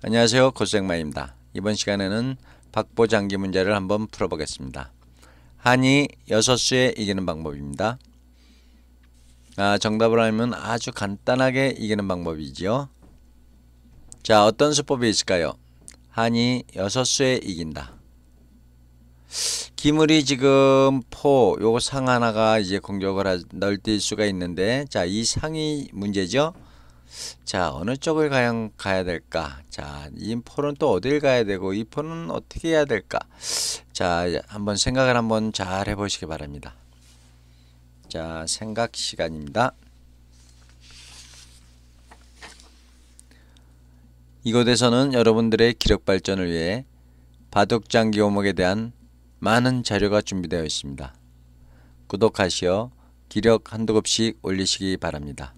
안녕하세요 고생마입니다 이번 시간에는 박보장기 문제를 한번 풀어보겠습니다 한이 6수에 이기는 방법입니다 아, 정답을 알면 아주 간단하게 이기는 방법이지요 자 어떤 수법이 있을까요 한이 6수에 이긴다 기물이 지금 포 요거 상 하나가 이제 공격을 하, 넓힐 수가 있는데 자 이 상이 문제죠 자 어느 쪽을 가야, 가야 될까 자 인포는 또 어딜 가야 되고 이포는 어떻게 해야 될까 자 한번 생각을 한번 잘 해보시기 바랍니다 자 생각 시간입니다 이곳에서는 여러분들의 기력 발전을 위해 바둑장기 오목에 대한 많은 자료가 준비되어 있습니다 구독하시어 기력 한두 급씩 올리시기 바랍니다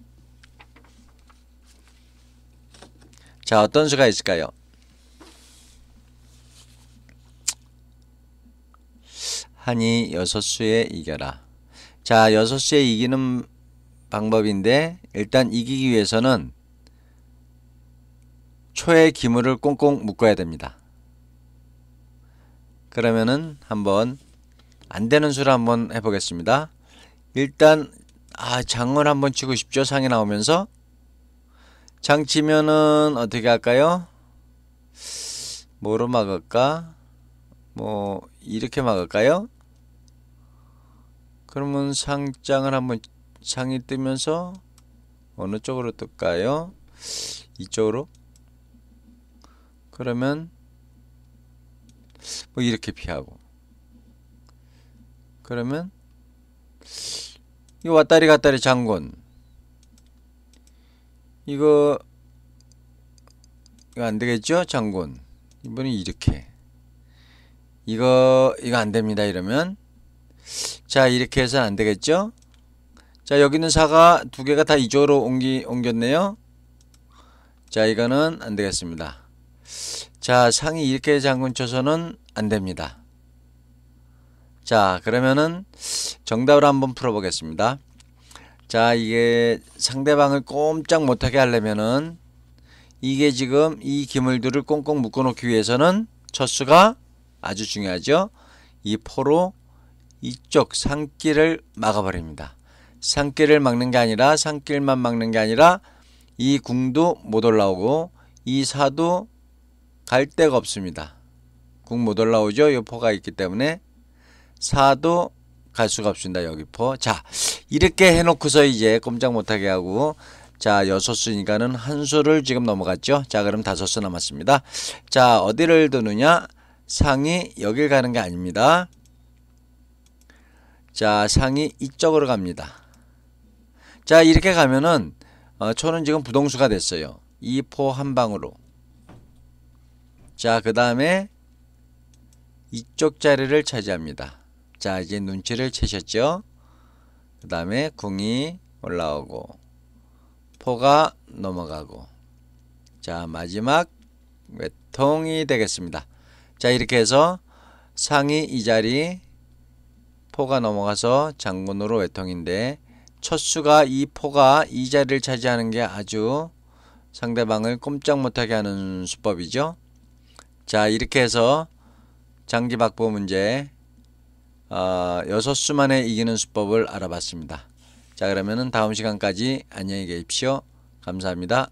자, 어떤 수가 있을까요? 하니 6 수에 이겨라. 자, 6 수에 이기는 방법인데 일단 이기기 위해서는 초의 기물을 꽁꽁 묶어야 됩니다. 그러면은 한번 안 되는 수를 한번 해보겠습니다. 일단 아 장을 한번 치고 싶죠 상이 나오면서 장치면은 어떻게 할까요? 뭐로 막을까? 뭐 이렇게 막을까요? 그러면 상장을 한번 상이 뜨면서 어느 쪽으로 뜰까요? 이쪽으로? 그러면 뭐 이렇게 피하고 그러면 이 왔다리 갔다리 장군 이거 이거 안 되겠죠? 장군. 이번에 이렇게. 이거 이거 안 됩니다. 이러면 자, 이렇게 해서 안 되겠죠? 자, 여기는 사가 두 개가 다 이쪽으로 옮기 옮겼네요. 자, 이거는 안 되겠습니다. 자, 상이 이렇게 장군 쳐서는 안 됩니다. 자, 그러면은 정답을 한번 풀어 보겠습니다. 자 이게 상대방을 꼼짝 못하게 하려면은 이게 지금 이 기물들을 꽁꽁 묶어 놓기 위해서는 첫수가 아주 중요하죠 이 포로 이쪽 산길을 막아버립니다 산길을 막는 게 아니라 산길만 막는 게 아니라 이 궁도 못 올라오고 이 사도 갈 데가 없습니다 궁 못 올라오죠 요 포가 있기 때문에 사도 갈수가없습니다 여기포. 자 이렇게 해놓고서 이제 꼼짝 못하게 하고 자 여섯 수니까는 한 수를 지금 넘어갔죠. 자 그럼 다섯 수 남았습니다. 자 어디를 두느냐 상이 여길 가는 게 아닙니다. 자 상이 이쪽으로 갑니다. 자 이렇게 가면은 어, 초는 지금 부동수가 됐어요. 2포 한 방으로. 자 그 다음에 이쪽 자리를 차지합니다. 자 이제 눈치를 채셨죠? 그 다음에 궁이 올라오고 포가 넘어가고 자 마지막 외통이 되겠습니다. 자 이렇게 해서 상이 이 자리 포가 넘어가서 장군으로 외통인데 첫 수가 이 포가 이 자리를 차지하는 게 아주 상대방을 꼼짝 못하게 하는 수법이죠. 자 이렇게 해서 장기박보 문제 어, 여섯 수만에 이기는 수법을 알아봤습니다. 자 그러면은 다음 시간까지 안녕히 계십시오. 감사합니다.